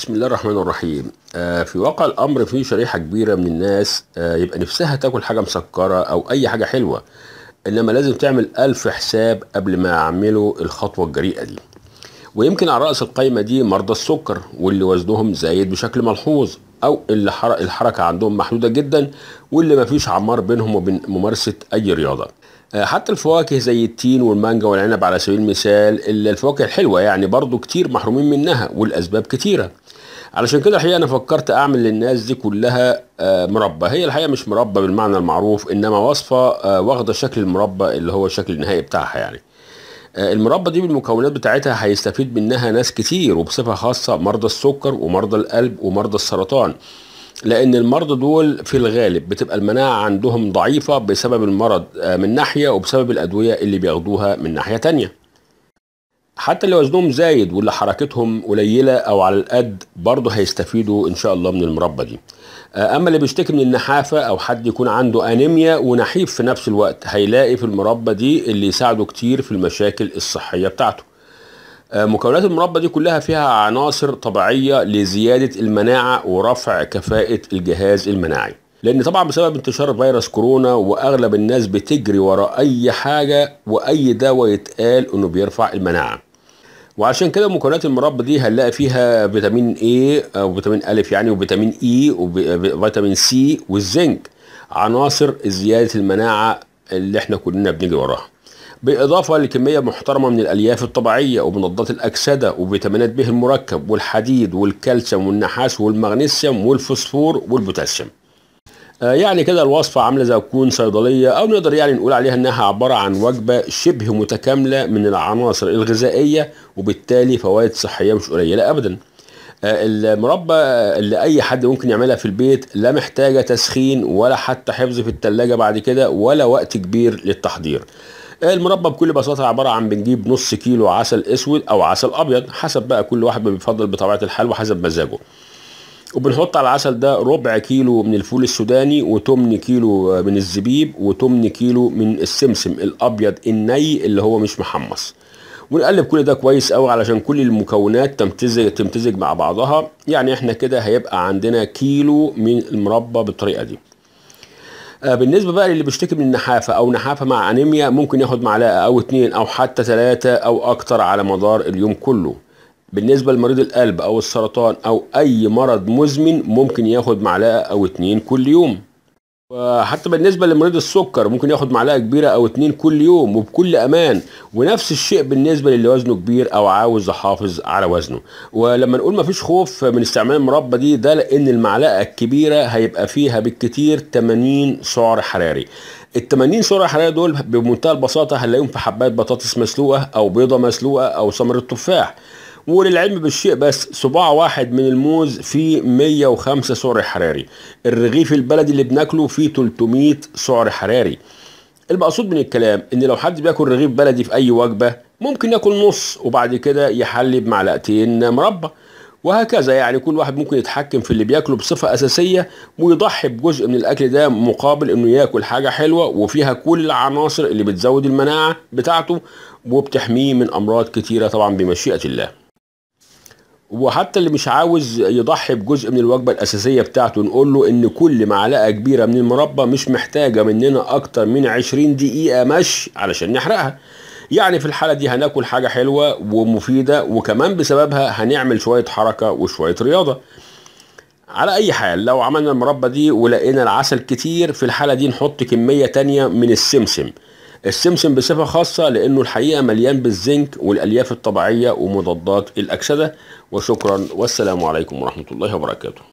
بسم الله الرحمن الرحيم آه في واقع الامر في شريحه كبيره من الناس آه يبقى نفسها تاكل حاجه مسكره او اي حاجه حلوه انما لازم تعمل الف حساب قبل ما يعملوا الخطوه الجريئه دي ويمكن على راس القايمه دي مرضى السكر واللي وزنهم زايد بشكل ملحوظ او اللي الحركه عندهم محدوده جدا واللي مفيش عمار بينهم وبين ممارسه اي رياضه آه، حتى الفواكه زي التين والمانجا والعنب على سبيل المثال الفواكه الحلوة يعني برضو كتير محرومين منها والأسباب كتيرة علشان كده الحقيقه انا فكرت اعمل للناس دي كلها آه، مربى هي الحقيقه مش مربى بالمعنى المعروف انما وصفه آه، واخده شكل المربى اللي هو الشكل النهائي بتاعها يعني آه، المربى دي بالمكونات بتاعتها هيستفيد منها ناس كتير وبصفه خاصه مرضى السكر ومرضى القلب ومرضى السرطان لان المرضى دول في الغالب بتبقى المناعه عندهم ضعيفه بسبب المرض من ناحيه وبسبب الادويه اللي بياخدوها من ناحيه تانيه حتى اللي وزنهم زايد واللي حركتهم قليله او على القد برضه هيستفيدوا ان شاء الله من المربى دي آه، اما اللي بيشتكي من النحافه او حد يكون عنده انيميا ونحيف في نفس الوقت هيلاقي في المربى دي اللي يساعده كتير في المشاكل الصحيه بتاعته آه، مكونات المربى دي كلها فيها عناصر طبيعيه لزياده المناعه ورفع كفاءه الجهاز المناعي لان طبعا بسبب انتشار فيروس كورونا واغلب الناس بتجري ورا اي حاجه واي دواء يتقال انه بيرفع المناعه وعشان كده مكونات المربى دي هنلاقي فيها فيتامين A او آه، فيتامين أ يعني وفيتامين E وفيتامين آه، سي والزنك عناصر زياده المناعه اللي احنا كلنا بنجري وراها. بالاضافه لكميه محترمه من الالياف الطبيعيه ومضادات الاكسده وفيتامينات به المركب والحديد والكالسيوم والنحاس والمغنيسيوم والفوسفور والبوتاسيوم. آه، يعني كده الوصفة عاملة زي تكون صيدلية أو نقدر يعني نقول عليها إنها عبارة عن وجبة شبه متكاملة من العناصر الغذائية وبالتالي فوائد صحية مش قليلة أبدا آه، المربى اللي أي حد ممكن يعملها في البيت لا محتاجة تسخين ولا حتى حفظ في التلاجة بعد كده ولا وقت كبير للتحضير آه، المربى بكل بساطة عبارة عن بنجيب نص كيلو عسل أسود أو عسل أبيض حسب بقى كل واحد بيفضل بطبيعة الحال وحسب مزاجه وبنحط على العسل ده ربع كيلو من الفول السوداني وتمن كيلو من الزبيب وتمن كيلو من السمسم الابيض الني اللي هو مش محمص ونقلب كل ده كويس قوي علشان كل المكونات تمتزج تمتزج مع بعضها يعني احنا كده هيبقى عندنا كيلو من المربى بالطريقه دي آه، بالنسبه بقى للي بيشتكي من النحافه او نحافه مع انيميا ممكن ياخد معلقه او اتنين او حتى ثلاثه او اكتر على مدار اليوم كله بالنسبة لمريض القلب أو السرطان أو أي مرض مزمن ممكن ياخد معلقة أو اتنين كل يوم وحتى بالنسبة لمريض السكر ممكن ياخد معلقة كبيرة أو اتنين كل يوم وبكل أمان ونفس الشيء بالنسبة للي وزنه كبير أو عاوز يحافظ على وزنه ولما نقول مفيش خوف من استعمال المربى دي ده لأن المعلقة الكبيرة هيبقى فيها بالكتير 80 سعر حراري ال 80 سعر حراري دول بمنتهى البساطة هنلاقيهم في حبات بطاطس مسلوقة أو بيضة مسلوقة أو سمر التفاح وللعلم بالشيء بس صباع واحد من الموز فيه 105 سعر حراري الرغيف البلدي اللي بناكله فيه 300 سعر حراري المقصود من الكلام ان لو حد بياكل رغيف بلدي في اي وجبه ممكن ياكل نص وبعد كده يحلي بمعلقتين مربى وهكذا يعني كل واحد ممكن يتحكم في اللي بياكله بصفة أساسية ويضحي بجزء من الأكل ده مقابل إنه ياكل حاجة حلوة وفيها كل العناصر اللي بتزود المناعة بتاعته وبتحميه من أمراض كتيرة طبعا بمشيئة الله وحتى اللي مش عاوز يضحي بجزء من الوجبة الأساسية بتاعته نقول له إن كل معلقة كبيرة من المربى مش محتاجة مننا أكتر من 20 دقيقة مشي علشان نحرقها يعني في الحالة دي هناكل حاجة حلوة ومفيدة وكمان بسببها هنعمل شوية حركة وشوية رياضة على أي حال لو عملنا المربى دي ولقينا العسل كتير في الحالة دي نحط كمية تانية من السمسم السمسم بصفة خاصة لأنه الحقيقة مليان بالزنك والألياف الطبيعية ومضادات الأكسدة وشكرا والسلام عليكم ورحمة الله وبركاته